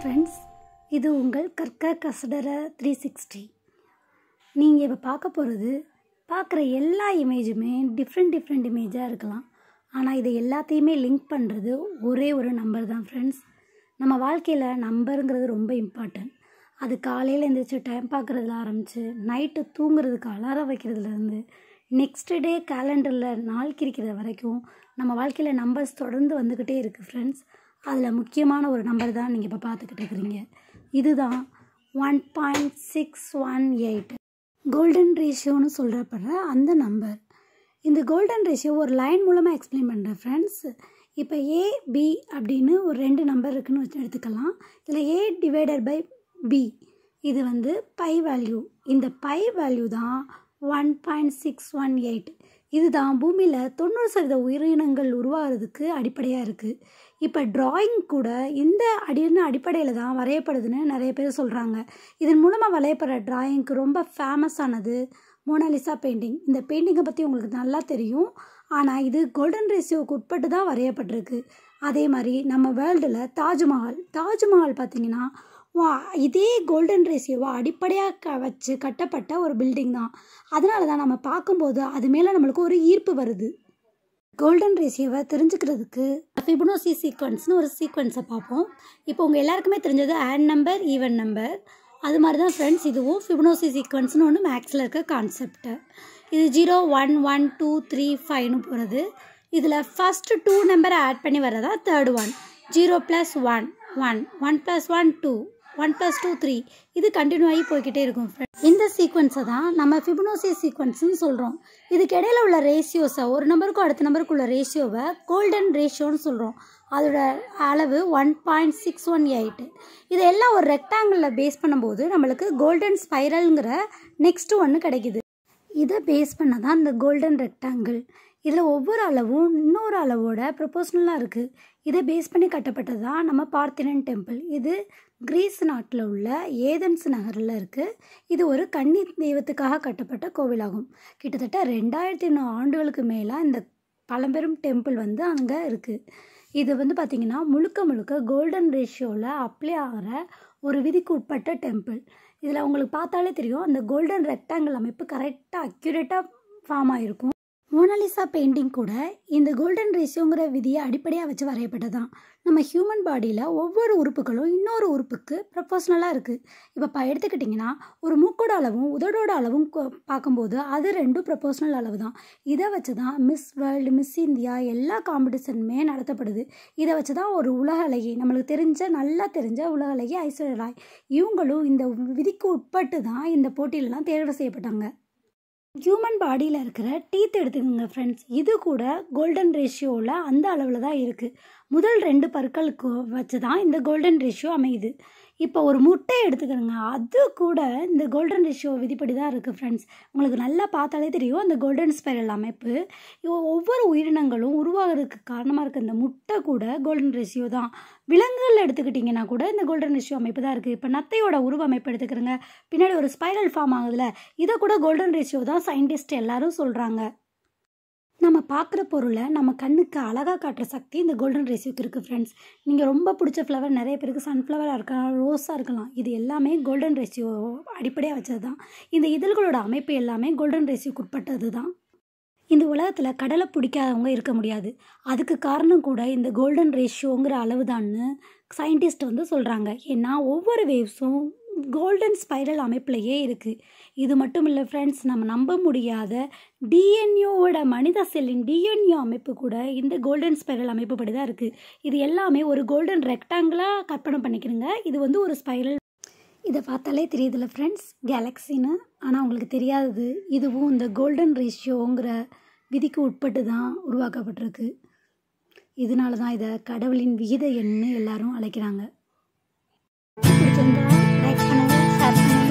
friends இது உங்கள் கற்க கசடர த்ரீ சிக்ஸ்டி நீங்கள் இப்போ பார்க்க போகிறது பார்க்குற எல்லா இமேஜுமே டிஃப்ரெண்ட் டிஃப்ரெண்ட் இமேஜாக இருக்கலாம் ஆனால் இதை எல்லாத்தையுமே லிங்க் பண்ணுறது ஒரே ஒரு நம்பர் தான் ஃப்ரெண்ட்ஸ் நம்ம வாழ்க்கையில் நம்பருங்கிறது ரொம்ப இம்பார்ட்டன்ட் அது காலையில் எழுந்திரிச்சு டைம் பார்க்குறதுல ஆரம்பித்து நைட்டு தூங்குறதுக்கு அலாரம் வைக்கிறதுலேருந்து நெக்ஸ்ட் டே கேலண்டரில் நாள் கிரிக்கிற வரைக்கும் நம்ம வாழ்க்கையில் நம்பர்ஸ் தொடர்ந்து வந்துக்கிட்டே இருக்குது ஃப்ரெண்ட்ஸ் அதில் முக்கியமான ஒரு நம்பர் தான் நீங்கள் இப்போ பார்த்துக்கிட்டு இருக்கிறீங்க இதுதான் one point six one eight golden ரேஷியோன்னு சொல்கிறப்படுற அந்த நம்பர் இந்த கோல்டன் ரேஷியோ ஒரு லைன் மூலமாக எக்ஸ்பிளைன் பண்ணுறேன் ஃப்ரெண்ட்ஸ் இப்போ ஏ பி அப்படின்னு ஒரு ரெண்டு நம்பர் இருக்குதுன்னு வச்சு எடுத்துக்கலாம் இதில் ஏ டிவைடட் பை பி இது வந்து பை வேல்யூ இந்த பை வேல்யூ தான் one point six one eight இதுதான் பூமியில் தொண்ணூறு சதவீத உயிரினங்கள் உருவாகிறதுக்கு அடிப்படையாக இருக்குது இப்போ ட்ராயிங் கூட இந்த அடின்னு அடிப்படையில் தான் வரையப்படுதுன்னு நிறைய பேர் சொல்கிறாங்க இதன் மூலமாக வரையப்படுற ட்ராயிங்க்கு ரொம்ப ஃபேமஸானது மோனாலிசா பெயிண்டிங் இந்த பெயிண்டிங்கை பற்றி உங்களுக்கு நல்லா தெரியும் ஆனால் இது கோல்டன் ரேசியோவுக்கு உட்பட்டு தான் வரையப்பட்டிருக்கு அதே மாதிரி நம்ம வேர்ல்டில் தாஜ்மஹால் தாஜ்மஹால் பார்த்திங்கன்னா வா இதே கோல்டன் ரேசியோவை அடிப்படையாக வச்சு கட்டப்பட்ட ஒரு பில்டிங் தான் அதனால தான் நம்ம பார்க்கும்போது அது மேலே நம்மளுக்கு ஒரு ஈர்ப்பு வருது கோல்டன் ரேசியோவை தெரிஞ்சுக்கிறதுக்கு சி சீக்வன்ஸ்னு ஒரு சீக்வன்ஸை பார்ப்போம் இப்போ உங்கள் எல்லாருக்குமே தெரிஞ்சது ஆன் நம்பர் ஈவன் நம்பர் அது மாதிரி தான் ஃப்ரெண்ட்ஸ் இதுவும் ஃபிபனோசி சீக்வன்ஸ்னு ஒன்று மேக்ஸில் இருக்க கான்செப்ட்டு இது zero one one two three ஃபைவ்னு போகிறது இதில் ஃபஸ்ட்டு டூ நம்பரை ஆட் பண்ணி வர்றதா third one zero plus one one one plus one two one plus two three இது கண்டினியூ ஆகி போய்கிட்டே இருக்கும் ஃப்ரெண்ட் இந்த சீக்வன்ஸை தான் நம்ம ஃபிபனோசி சீக்வன்ஸ்னு சொல்கிறோம் இதுக்கு இடையில உள்ள ரேஷியோஸை ஒரு நம்பருக்கும் அடுத்த நம்பருக்கு உள்ள ரேஷியோவை கோல்டன் ரேஷியோன்னு சொல்கிறோம் அதோட அளவு one point six one eight இது எல்லாம் ஒரு ரெக்டாங்கிளில் பேஸ் பண்ணும்போது நம்மளுக்கு கோல்டன் ஸ்பைரலுங்கிற நெக்ஸ்ட்டு ஒன்று கிடைக்கிது இதை பேஸ் பண்ண தான் இந்த கோல்டன் ரெக்டாங்கிள் இதில் ஒவ்வொரு அளவும் இன்னொரு அளவோட ப்ரொபோஷ்னலாக இருக்குது இதை பேஸ் பண்ணி கட்டப்பட்டது தான் நம்ம பார்த்தினன் டெம்பிள் இது கிரீஸ் நாட்டில் உள்ள ஏதன்ஸ் நகரில் இருக்குது இது ஒரு கன்னி தெய்வத்துக்காக கட்டப்பட்ட கோவிலாகும் கிட்டத்தட்ட ரெண்டாயிரத்தி நூறு ஆண்டுகளுக்கு மேலே இந்த பழம்பெரும் டெம்பிள் வந்து அங்கே இருக்குது இது வந்து பார்த்திங்கன்னா முழுக்க முழுக்க கோல்டன் ரேஷியோவில் அப்ளை ஆகிற ஒரு விதிக்கு உட்பட்ட டெம்பிள் இதில் உங்களுக்கு பார்த்தாலே தெரியும் அந்த கோல்டன் ரெக்டாங்கிள் அமைப்பு கரெக்டாக அக்யூரேட்டாக ஃபார்ம் ஆகிருக்கும் மோனாலிசா பெயிண்டிங் கூட இந்த கோல்டன் ரேஷியோங்கிற விதியை அடிப்படையாக வச்சு வரையப்பட்டதான் நம்ம ஹியூமன் பாடியில் ஒவ்வொரு உறுப்புகளும் இன்னொரு உறுப்புக்கு ப்ரொஃபஷ்னலாக இருக்குது இப்போ இப்போ எடுத்துக்கிட்டிங்கன்னா ஒரு மூக்கோட அளவும் உதடோட அளவும் பார்க்கும்போது அது ரெண்டும் ப்ரொஃபஷ்னல் அளவு தான் இதை வச்சு தான் மிஸ் வேர்ல்டு மிஸ் இந்தியா எல்லா காம்படிஷனுமே நடத்தப்படுது இதை வச்சு தான் ஒரு உலகலகி நம்மளுக்கு தெரிஞ்ச நல்லா தெரிஞ்ச உலகலகி ஐஸ்வர்யா ராய் இவங்களும் இந்த விதிக்கு உட்பட்டு தான் இந்த போட்டியிலலாம் தேர்வு செய்யப்பட்டாங்க ஹியூமன் பாடியில் இருக்கிற டீத் எடுத்துக்கோங்க ஃப்ரெண்ட்ஸ் இது கூட கோல்டன் ரேஷியோவில் அந்த அளவில் தான் இருக்குது முதல் ரெண்டு பற்களுக்கு வச்சு தான் இந்த கோல்டன் ரேஷியோ அமையுது இப்போ ஒரு முட்டை எடுத்துக்கிறோங்க அது கூட இந்த கோல்டன் ரேஷியோ விதிப்படி தான் இருக்குது ஃப்ரெண்ட்ஸ் உங்களுக்கு நல்லா பார்த்தாலே தெரியும் அந்த கோல்டன் ஸ்பைரல் அமைப்பு ஒவ்வொரு உயிரினங்களும் உருவாகிறதுக்கு காரணமாக இருக்க இந்த முட்டை கூட கோல்டன் ரிஷியோ தான் விலங்குகள் எடுத்துக்கிட்டிங்கன்னா கூட இந்த கோல்டன் ரிஷியோ அமைப்பு தான் இருக்குது இப்போ நத்தையோட உருவ அமைப்பு எடுத்துக்கிறோங்க பின்னாடி ஒரு ஸ்பைரல் ஃபார்ம் ஆகுதுல்ல இதை கூட கோல்டன் ரிஷியோ தான் சயின்டிஸ்ட் எல்லாரும் சொல்கிறாங்க நம்ம பார்க்குற பொருளை நம்ம கண்ணுக்கு அழகாக காட்டுற சக்தி இந்த கோல்டன் ரேசியூக்கு இருக்குது ஃப்ரெண்ட்ஸ் நீங்கள் ரொம்ப பிடிச்ச ஃப்ளவர் நிறைய பேருக்கு சன்ஃப்ளவராக இருக்கலாம் ரோஸாக இருக்கலாம் இது எல்லாமே கோல்டன் ரேசியூ அடிப்படையாக வச்சது தான் இந்த இதழ்களோட அமைப்பு எல்லாமே கோல்டன் ரேசியூக்கு உட்பட்டது தான் இந்த உலகத்தில் கடலை பிடிக்காதவங்க இருக்க முடியாது அதுக்கு காரணம் கூட இந்த கோல்டன் ரேஷியோங்கிற அளவு தான்னு சயின்டிஸ்ட் வந்து சொல்கிறாங்க ஏன்னா ஒவ்வொரு வேவ்ஸும் கோல்டன் ஸ்பைரல் அமைப்பிலையே இருக்குது இது மட்டும் இல்லை ஃப்ரெண்ட்ஸ் நம்ம நம்ப முடியாத டிஎன்யூவோட மனித செல்லின் டிஎன்யூ அமைப்பு கூட இந்த கோல்டன் ஸ்பைரல் அமைப்பு படி தான் இருக்குது இது எல்லாமே ஒரு கோல்டன் ரெக்டாங்கிளாக கற்பனை பண்ணிக்கிறேங்க இது வந்து ஒரு ஸ்பைரல் இதை பார்த்தாலே தெரியுதுல்ல ஃப்ரெண்ட்ஸ் கேலக்ஸின்னு ஆனால் உங்களுக்கு தெரியாதது இதுவும் இந்த கோல்டன் ரேஷியோங்கிற விதிக்கு உட்பட்டு தான் உருவாக்கப்பட்டிருக்கு இதனால தான் இதை கடவுளின் விகித எண்ணு எல்லாரும் அழைக்கிறாங்க Agenda, like another